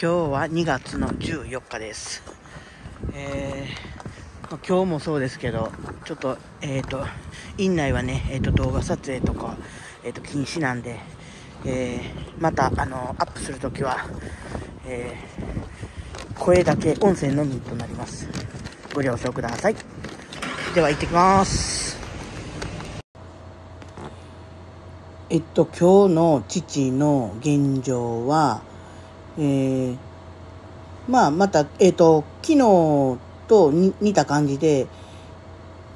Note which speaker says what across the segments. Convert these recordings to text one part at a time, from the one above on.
Speaker 1: 今日は2月の14日です。えー、今日もそうですけど、ちょっと、えっ、ー、と、院内はね、えっ、ー、と、動画撮影とか、えっ、と、禁止なんで、えまた、あの、アップするときは、え声だけ、音声のみとなります。ご了承ください。では、行ってきます。えっと、今日の父の現状は、えー、まあ、また、えっ、ー、と、昨日と似た感じで、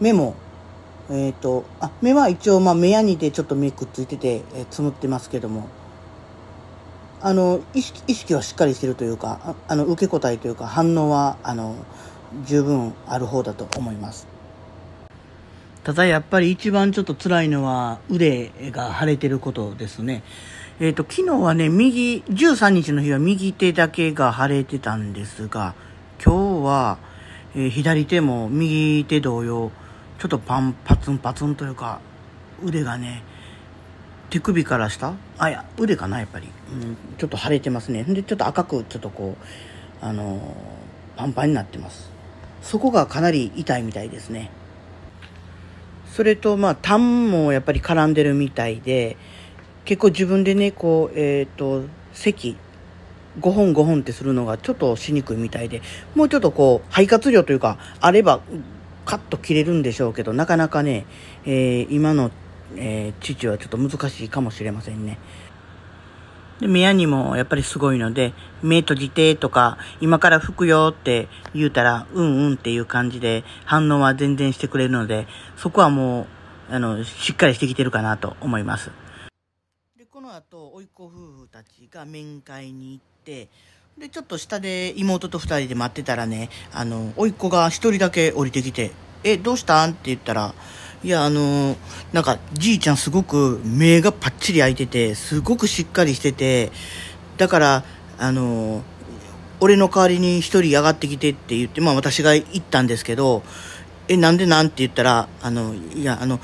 Speaker 1: 目も、えっ、ー、と、あ、目は一応、まあ、目やにでちょっと目くっついてて、えー、積ってますけども、あの、意識、意識はしっかりしてるというか、あの、受け答えというか、反応は、あの、十分ある方だと思います。ただやっぱり一番ちょっと辛いのは腕が腫れてることですね。えっ、ー、と、昨日はね、右、13日の日は右手だけが腫れてたんですが、今日は、えー、左手も右手同様、ちょっとパンパツンパツンというか、腕がね、手首から下あ、いや、腕かな、やっぱり。うん、ちょっと腫れてますね。で、ちょっと赤く、ちょっとこう、あのー、パンパンになってます。そこがかなり痛いみたいですね。それと、まあ、痰もやっぱり絡んでるみたいで、結構自分でね、こう、えっ、ー、と、席、5本5本ってするのがちょっとしにくいみたいで、もうちょっとこう、肺活量というか、あれば、カッと切れるんでしょうけど、なかなかね、えー、今の、えー、父はちょっと難しいかもしれませんね。で、目にもやっぱりすごいので、目閉じてとか、今から吹くよって言うたら、うんうんっていう感じで反応は全然してくれるので、そこはもう、あの、しっかりしてきてるかなと思います。の後、甥っ子夫婦たちが面会に行って、で、ちょっと下で妹と2人で待ってたらね、あの、甥っ子が1人だけ降りてきて、え、どうしたんって言ったら、いや、あのなんか、じいちゃんすごく目がパッチリ開いてて、すごくしっかりしてて、だから、あの俺の代わりに1人上がってきてって言って、まあ私が行ったんですけど、え、なんでなんって言ったら、あの、いや、あの、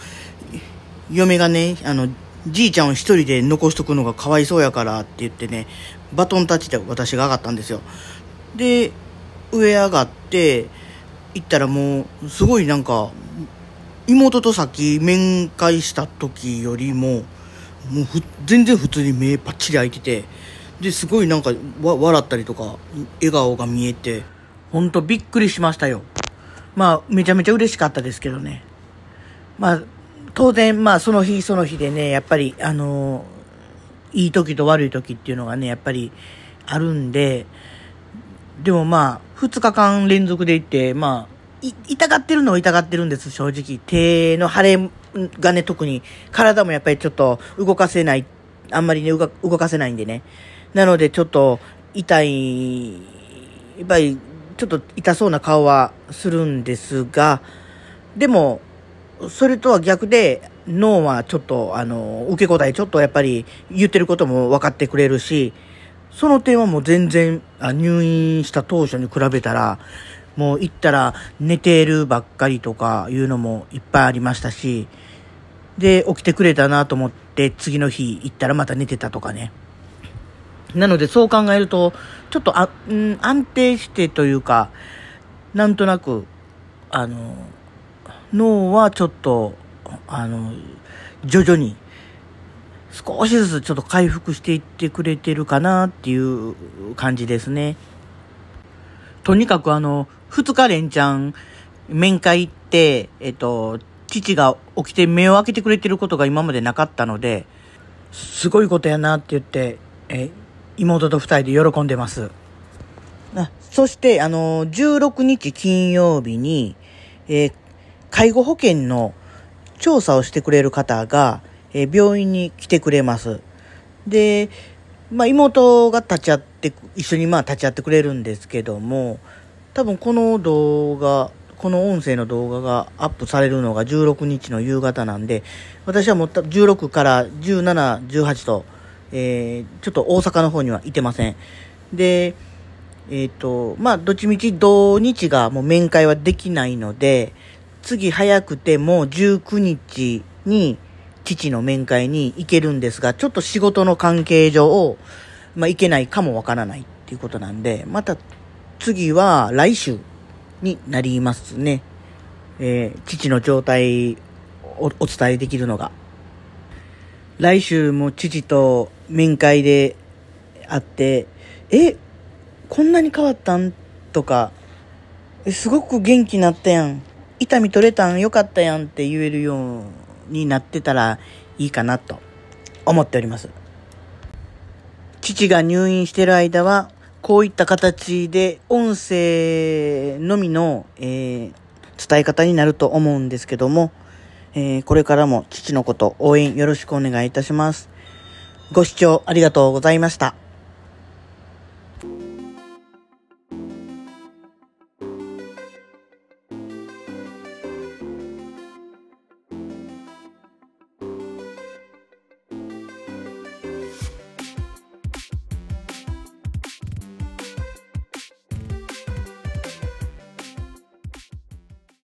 Speaker 1: 嫁がね、あの、じいちゃんを1人で残しとくのがかわいそうやからって言ってねバトンタッチで私が上がったんですよで上上がって行ったらもうすごいなんか妹とさっき面会した時よりももう全然普通に目パッチリ開いててですごいなんか笑ったりとか笑顔が見えてほんとびっくりしましたよまあめちゃめちゃ嬉しかったですけどねまあ当然、まあ、その日その日でね、やっぱり、あの、いい時と悪い時っていうのがね、やっぱりあるんで、でもまあ、2日間連続で行って、まあ、痛がってるのは痛がってるんです、正直。手の腫れがね、特に、体もやっぱりちょっと動かせない、あんまりね、動かせないんでね。なので、ちょっと痛い、やっぱり、ちょっと痛そうな顔はするんですが、でも、それとは逆で、脳はちょっと、あの、受け答えちょっとやっぱり言ってることも分かってくれるし、その点はもう全然、あ入院した当初に比べたら、もう行ったら寝てるばっかりとかいうのもいっぱいありましたし、で、起きてくれたなと思って次の日行ったらまた寝てたとかね。なのでそう考えると、ちょっとあ、うん、安定してというか、なんとなく、あの、脳はちょっと、あの、徐々に、少しずつちょっと回復していってくれてるかなっていう感じですね。とにかくあの、二日連ちゃん、面会行って、えっと、父が起きて目を開けてくれてることが今までなかったので、すごいことやなって言って、え、妹と二人で喜んでます。そして、あの、16日金曜日に、えー、介護保険の調査をしてくれる方が、え病院に来てくれます。で、まあ、妹が立ち会って、一緒にまあ立ち会ってくれるんですけども、多分この動画、この音声の動画がアップされるのが16日の夕方なんで、私はもう16から17、18と、えー、ちょっと大阪の方にはいてません。で、えっ、ー、と、まあ、どっちみち土日がもう面会はできないので、次早くても19日に父の面会に行けるんですが、ちょっと仕事の関係上、まあ、行けないかもわからないっていうことなんで、また次は来週になりますね。えー、父の状態をお伝えできるのが。来週も父と面会で会って、え、こんなに変わったんとか、すごく元気になったやん痛み取れたんよかったやんって言えるようになってたらいいかなと思っております。父が入院してる間は、こういった形で音声のみの、えー、伝え方になると思うんですけども、えー、これからも父のこと応援よろしくお願いいたします。ご視聴ありがとうございました。